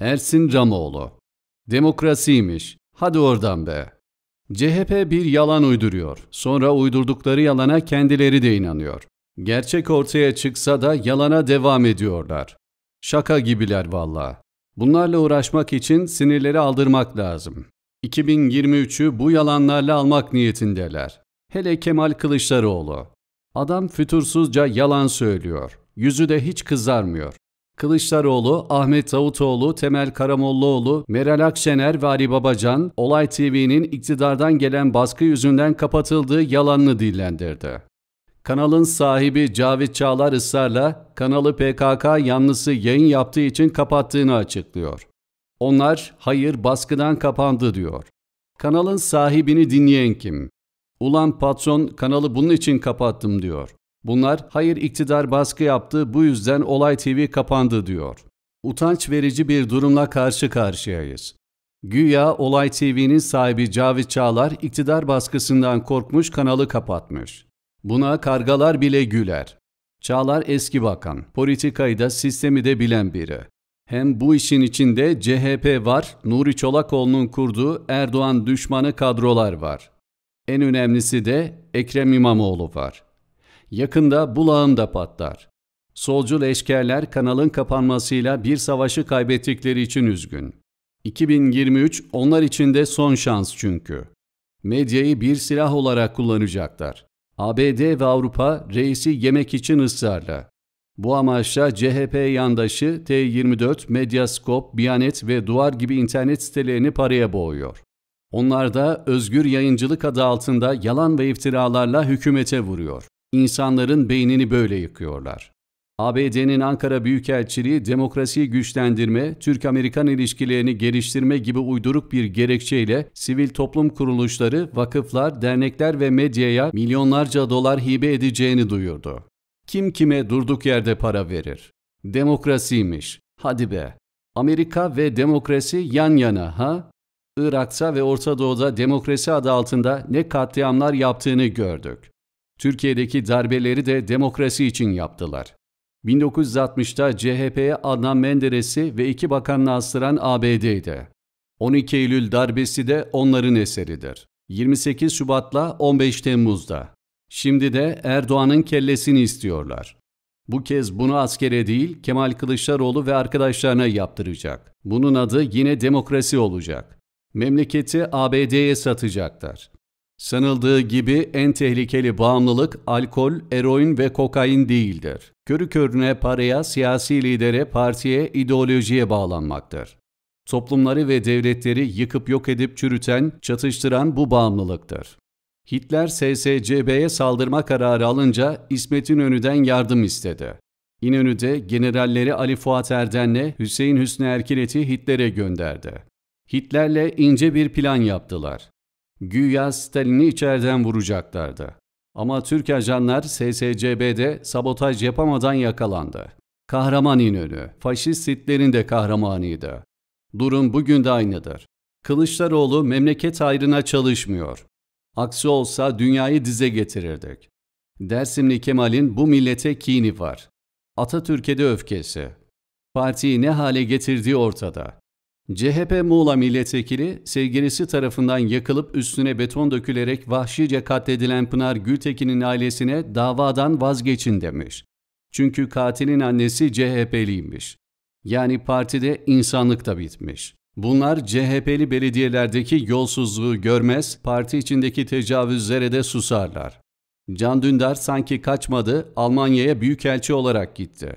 Ersin Ramoğlu Demokrasiymiş. Hadi oradan be. CHP bir yalan uyduruyor. Sonra uydurdukları yalana kendileri de inanıyor. Gerçek ortaya çıksa da yalana devam ediyorlar. Şaka gibiler valla. Bunlarla uğraşmak için sinirleri aldırmak lazım. 2023'ü bu yalanlarla almak niyetindeler. Hele Kemal Kılıçdaroğlu. Adam fütursuzca yalan söylüyor. Yüzü de hiç kızarmıyor. Kılıçdaroğlu, Ahmet Davutoğlu, Temel Karamollaoğlu, Meral Akşener ve Ali Babacan, Olay TV'nin iktidardan gelen baskı yüzünden kapatıldığı yalanını dillendirdi. Kanalın sahibi Cavit Çağlar ısrarla kanalı PKK yanlısı yayın yaptığı için kapattığını açıklıyor. Onlar hayır baskıdan kapandı diyor. Kanalın sahibini dinleyen kim? Ulan patron kanalı bunun için kapattım diyor. Bunlar hayır iktidar baskı yaptı bu yüzden Olay TV kapandı diyor. Utanç verici bir durumla karşı karşıyayız. Güya Olay TV'nin sahibi Cavit Çağlar iktidar baskısından korkmuş kanalı kapatmış. Buna kargalar bile güler. Çağlar eski bakan, politikayı da sistemi de bilen biri. Hem bu işin içinde CHP var, Nuri Çolakoğlu'nun kurduğu Erdoğan düşmanı kadrolar var. En önemlisi de Ekrem İmamoğlu var. Yakında bulağın da patlar. Solcu leşkerler kanalın kapanmasıyla bir savaşı kaybettikleri için üzgün. 2023 onlar için de son şans çünkü. Medyayı bir silah olarak kullanacaklar. ABD ve Avrupa reisi yemek için ısrarla. Bu amaçla CHP yandaşı T24, Medyascope, Biyanet ve Duvar gibi internet sitelerini paraya boğuyor. Onlar da özgür yayıncılık adı altında yalan ve iftiralarla hükümete vuruyor. İnsanların beynini böyle yıkıyorlar. ABD'nin Ankara Büyükelçiliği demokrasiyi güçlendirme, Türk-Amerikan ilişkilerini geliştirme gibi uyduruk bir gerekçeyle sivil toplum kuruluşları, vakıflar, dernekler ve medyaya milyonlarca dolar hibe edeceğini duyurdu. Kim kime durduk yerde para verir? Demokrasiymiş. Hadi be. Amerika ve demokrasi yan yana ha? Irak'ta ve Orta Doğu'da demokrasi adı altında ne katliamlar yaptığını gördük. Türkiye'deki darbeleri de demokrasi için yaptılar. 1960'ta CHP'ye Adnan Menderes'i ve iki bakanını astıran ABD'de. 12 Eylül darbesi de onların eseridir. 28 Şubat'la 15 Temmuz'da. Şimdi de Erdoğan'ın kellesini istiyorlar. Bu kez bunu askere değil Kemal Kılıçdaroğlu ve arkadaşlarına yaptıracak. Bunun adı yine demokrasi olacak. Memleketi ABD'ye satacaklar. Sanıldığı gibi en tehlikeli bağımlılık alkol, eroin ve kokain değildir. Körü körüne paraya, siyasi lidere, partiye, ideolojiye bağlanmaktır. Toplumları ve devletleri yıkıp yok edip çürüten, çatıştıran bu bağımlılıktır. Hitler SSCB'ye saldırma kararı alınca İsmet İnönü'den yardım istedi. İnönü de generalleri Ali Fuat Erden'le Hüseyin Hüsnü Erkilet'i Hitler'e gönderdi. Hitler'le ince bir plan yaptılar. Güya Stalin'i içeriden vuracaklardı. Ama Türk ajanlar SSCB'de sabotaj yapamadan yakalandı. Kahraman İnönü, faşist Hitler'in de kahramanıydı. Durum bugün de aynıdır. Kılıçdaroğlu memleket ayrına çalışmıyor. Aksi olsa dünyayı dize getirirdik. Dersimli Kemal'in bu millete kini var. Atatürk'e de öfkesi. Partiyi ne hale getirdiği ortada. CHP Muğla milletvekili sevgilisi tarafından yakılıp üstüne beton dökülerek vahşice katledilen Pınar Gültekin'in ailesine davadan vazgeçin demiş. Çünkü katilin annesi CHP'liymiş. Yani partide insanlık da bitmiş. Bunlar CHP'li belediyelerdeki yolsuzluğu görmez, parti içindeki tecavüzlere de susarlar. Can Dündar sanki kaçmadı, Almanya'ya büyükelçi olarak gitti.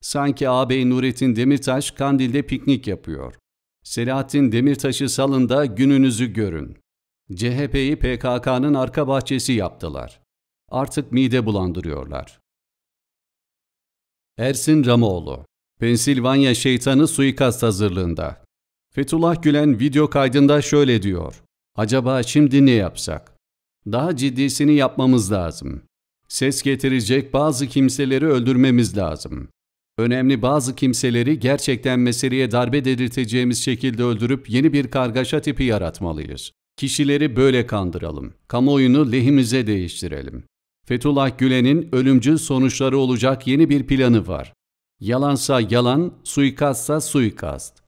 Sanki ağabey Nurettin Demirtaş Kandil'de piknik yapıyor. Selahattin Demirtaş'ı salın da gününüzü görün. CHP'yi PKK'nın arka bahçesi yaptılar. Artık mide bulandırıyorlar. Ersin Ramoğlu Pensilvanya şeytanı suikast hazırlığında. Fethullah Gülen video kaydında şöyle diyor. Acaba şimdi ne yapsak? Daha ciddisini yapmamız lazım. Ses getirecek bazı kimseleri öldürmemiz lazım. Önemli bazı kimseleri gerçekten meseleye darbe dedirteceğimiz şekilde öldürüp yeni bir kargaşa tipi yaratmalıyız. Kişileri böyle kandıralım. Kamuoyunu lehimize değiştirelim. Fethullah Gülen'in ölümcül sonuçları olacak yeni bir planı var. Yalansa yalan, suikastsa suikast.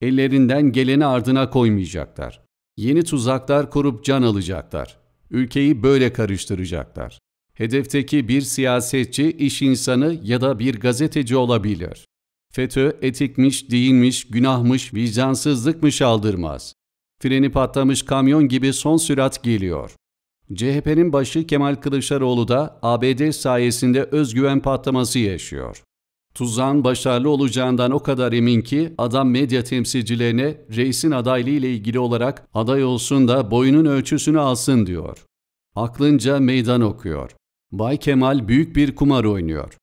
Ellerinden geleni ardına koymayacaklar. Yeni tuzaklar kurup can alacaklar. Ülkeyi böyle karıştıracaklar. Hedefteki bir siyasetçi, iş insanı ya da bir gazeteci olabilir. FETÖ etikmiş, değilmiş, günahmış, vicdansızlıkmış aldırmaz. Freni patlamış kamyon gibi son sürat geliyor. CHP'nin başı Kemal Kılıçdaroğlu da ABD sayesinde özgüven patlaması yaşıyor. Tuzan başarılı olacağından o kadar emin ki adam medya temsilcilerine reisin adaylığı ile ilgili olarak aday olsun da boyunun ölçüsünü alsın diyor. Aklınca meydan okuyor. Bay Kemal büyük bir kumar oynuyor.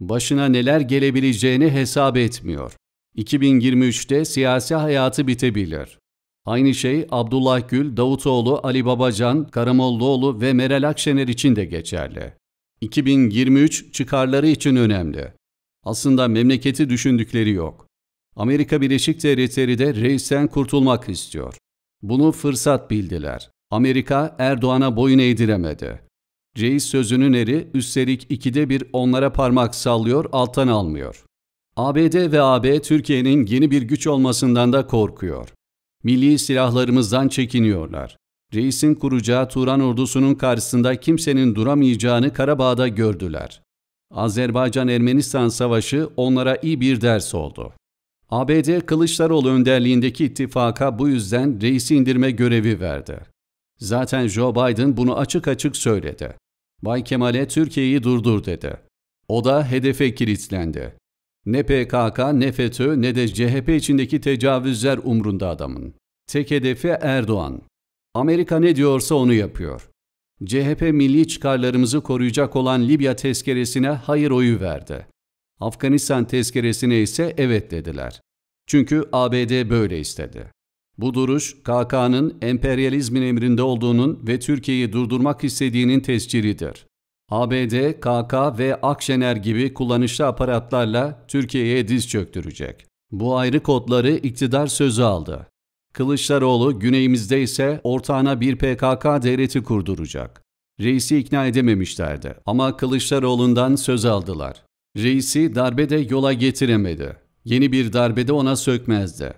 Başına neler gelebileceğini hesap etmiyor. 2023'te siyasi hayatı bitebilir. Aynı şey Abdullah Gül, Davutoğlu, Ali Babacan, Karamollaoğlu ve Meral Akşener için de geçerli. 2023 çıkarları için önemli. Aslında memleketi düşündükleri yok. Amerika Birleşik Devletleri de reisten kurtulmak istiyor. Bunu fırsat bildiler. Amerika Erdoğan'a boyun eğdiremedi. Ceyiz sözünün eri üstelik ikide bir onlara parmak sallıyor, alttan almıyor. ABD ve AB Türkiye'nin yeni bir güç olmasından da korkuyor. Milli silahlarımızdan çekiniyorlar. Reis'in kuracağı Turan ordusunun karşısında kimsenin duramayacağını Karabağ'da gördüler. Azerbaycan-Ermenistan savaşı onlara iyi bir ders oldu. ABD Kılıçdaroğlu önderliğindeki ittifaka bu yüzden reisi indirme görevi verdi. Zaten Joe Biden bunu açık açık söyledi. Bay Kemal'e Türkiye'yi durdur dedi. O da hedefe kilitlendi. Ne PKK, ne FETÖ, ne de CHP içindeki tecavüzler umrunda adamın. Tek hedefi Erdoğan. Amerika ne diyorsa onu yapıyor. CHP milli çıkarlarımızı koruyacak olan Libya tezkeresine hayır oyu verdi. Afganistan tezkeresine ise evet dediler. Çünkü ABD böyle istedi. Bu duruş KK'nın emperyalizmin emrinde olduğunun ve Türkiye'yi durdurmak istediğinin tescilidir. ABD, KK ve Akşener gibi kullanışlı aparatlarla Türkiye'ye diz çöktürecek. Bu ayrı kodları iktidar sözü aldı. Kılıçdaroğlu güneyimizde ise ortağına bir PKK devleti kurduracak. Reisi ikna edememişlerdi ama Kılıçdaroğlu'ndan söz aldılar. Reisi darbede yola getiremedi. Yeni bir darbede ona sökmezdi.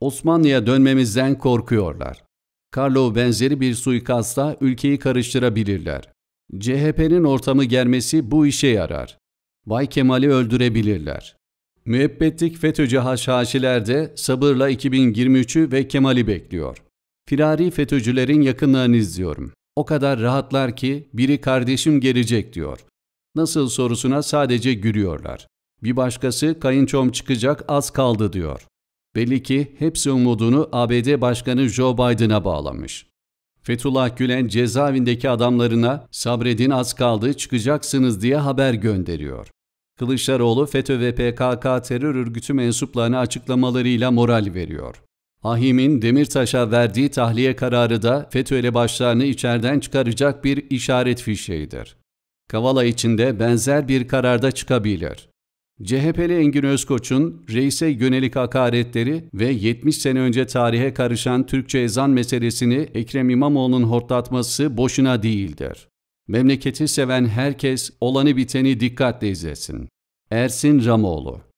Osmanlı'ya dönmemizden korkuyorlar. Karlov benzeri bir suikasta ülkeyi karıştırabilirler. CHP'nin ortamı gelmesi bu işe yarar. Bay Kemal'i öldürebilirler. Müebbetlik FETÖ'cü haşhaşiler de sabırla 2023'ü ve Kemal'i bekliyor. Firari FETÖ'cülerin yakınlarını izliyorum. O kadar rahatlar ki biri kardeşim gelecek diyor. Nasıl sorusuna sadece gülüyorlar. Bir başkası kayınçom çıkacak az kaldı diyor. Belli ki hepsi umudunu ABD Başkanı Joe Biden'a bağlamış. Fethullah Gülen cezaevindeki adamlarına sabredin az kaldı çıkacaksınız diye haber gönderiyor. Kılıçdaroğlu FETÖ ve PKK terör örgütü mensuplarına açıklamalarıyla moral veriyor. Ahim'in Demirtaş'a verdiği tahliye kararı da FETÖ'yle başlarını içeriden çıkaracak bir işaret fişeğidir. Kavala içinde benzer bir kararda çıkabilir. CHP'li Engin Özkoç'un reise yönelik hakaretleri ve 70 sene önce tarihe karışan Türkçe ezan meselesini Ekrem İmamoğlu'nun hortlatması boşuna değildir. Memleketi seven herkes olanı biteni dikkatle izlesin. Ersin Ramoğlu